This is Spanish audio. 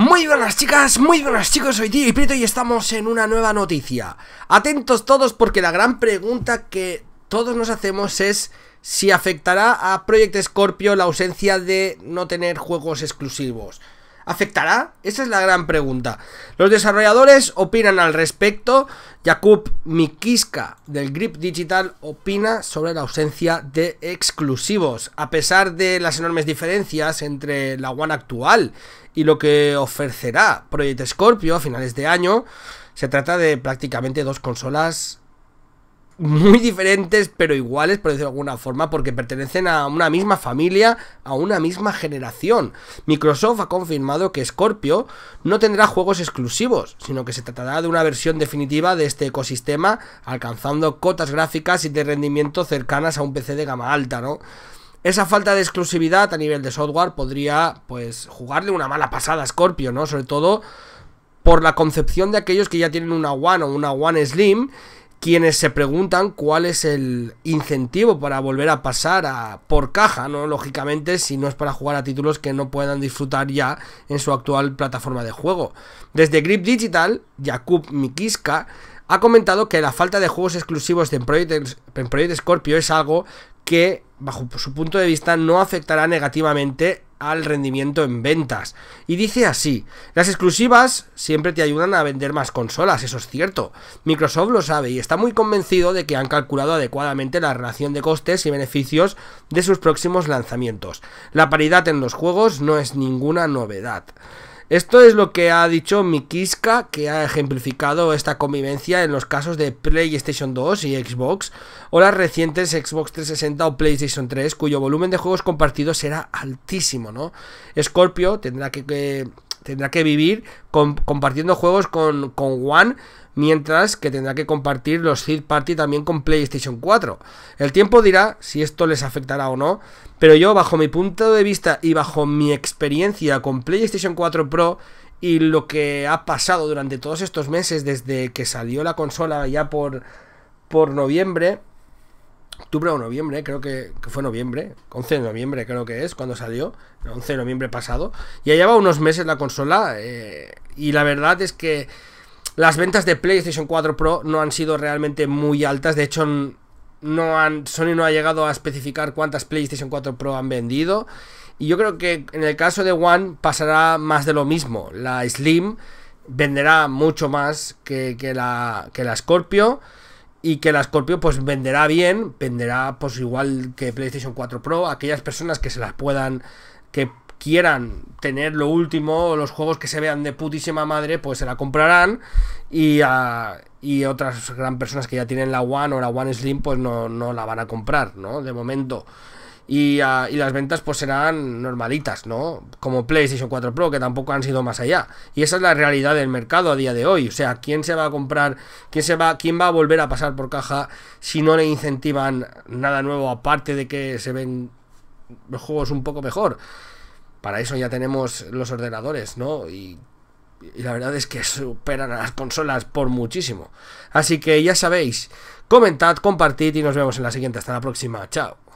Muy buenas chicas, muy buenas chicos, soy Tío y Prieto y estamos en una nueva noticia Atentos todos porque la gran pregunta que todos nos hacemos es Si afectará a Project Scorpio la ausencia de no tener juegos exclusivos ¿Afectará? Esa es la gran pregunta. Los desarrolladores opinan al respecto. Jakub Mikiska del Grip Digital opina sobre la ausencia de exclusivos. A pesar de las enormes diferencias entre la One actual y lo que ofrecerá Project Scorpio a finales de año, se trata de prácticamente dos consolas muy diferentes, pero iguales, por decirlo de alguna forma, porque pertenecen a una misma familia, a una misma generación. Microsoft ha confirmado que Scorpio no tendrá juegos exclusivos, sino que se tratará de una versión definitiva de este ecosistema, alcanzando cotas gráficas y de rendimiento cercanas a un PC de gama alta, ¿no? Esa falta de exclusividad a nivel de software podría, pues, jugarle una mala pasada a Scorpio, ¿no? Sobre todo por la concepción de aquellos que ya tienen una One o una One Slim quienes se preguntan cuál es el incentivo para volver a pasar a por caja, ¿no? Lógicamente, si no es para jugar a títulos que no puedan disfrutar ya en su actual plataforma de juego. Desde Grip Digital, Jakub Mikiska ha comentado que la falta de juegos exclusivos en Project, Project Scorpio es algo que, bajo su punto de vista, no afectará negativamente al rendimiento en ventas. Y dice así, las exclusivas siempre te ayudan a vender más consolas, eso es cierto. Microsoft lo sabe y está muy convencido de que han calculado adecuadamente la relación de costes y beneficios de sus próximos lanzamientos. La paridad en los juegos no es ninguna novedad. Esto es lo que ha dicho Mikiska, que ha ejemplificado esta convivencia en los casos de PlayStation 2 y Xbox, o las recientes Xbox 360 o PlayStation 3, cuyo volumen de juegos compartidos será altísimo, ¿no? Scorpio tendrá que, tendrá que vivir compartiendo juegos con, con One mientras que tendrá que compartir los third party también con PlayStation 4. El tiempo dirá si esto les afectará o no, pero yo bajo mi punto de vista y bajo mi experiencia con PlayStation 4 Pro y lo que ha pasado durante todos estos meses desde que salió la consola ya por, por noviembre, octubre o noviembre, creo que, fue noviembre, 11 de noviembre creo que es, cuando salió, 11 de noviembre pasado, y lleva unos meses la consola, eh, y la verdad es que las ventas de PlayStation 4 Pro no han sido realmente muy altas, de hecho no han, Sony no ha llegado a especificar cuántas PlayStation 4 Pro han vendido. Y yo creo que en el caso de One pasará más de lo mismo. La Slim venderá mucho más que, la, que la Scorpio. Y que la Scorpio pues venderá bien, venderá pues igual que PlayStation 4 Pro. Aquellas personas que se las puedan, que quieran tener lo último, los juegos que se vean de putísima madre, pues se la comprarán. Ah, y, otras gran personas que ya tienen la One o la One Slim, pues no, no la van a comprar, ¿no? De momento. Y, ah, y, las ventas pues serán normalitas, ¿no? Como PlayStation 4 Pro, que tampoco han sido más allá. Y esa es la realidad del mercado a día de hoy. O sea, ¿quién se va a comprar? ¿Quién se va, quién va a volver a pasar por caja si no le incentivan nada nuevo aparte de que se ven los juegos un poco mejor? Para eso ya tenemos los ordenadores, ¿no? Y, la verdad es que superan a las consolas por muchísimo. Así que ya sabéis, comentad, compartid y nos vemos en la siguiente. Hasta la próxima. Chao.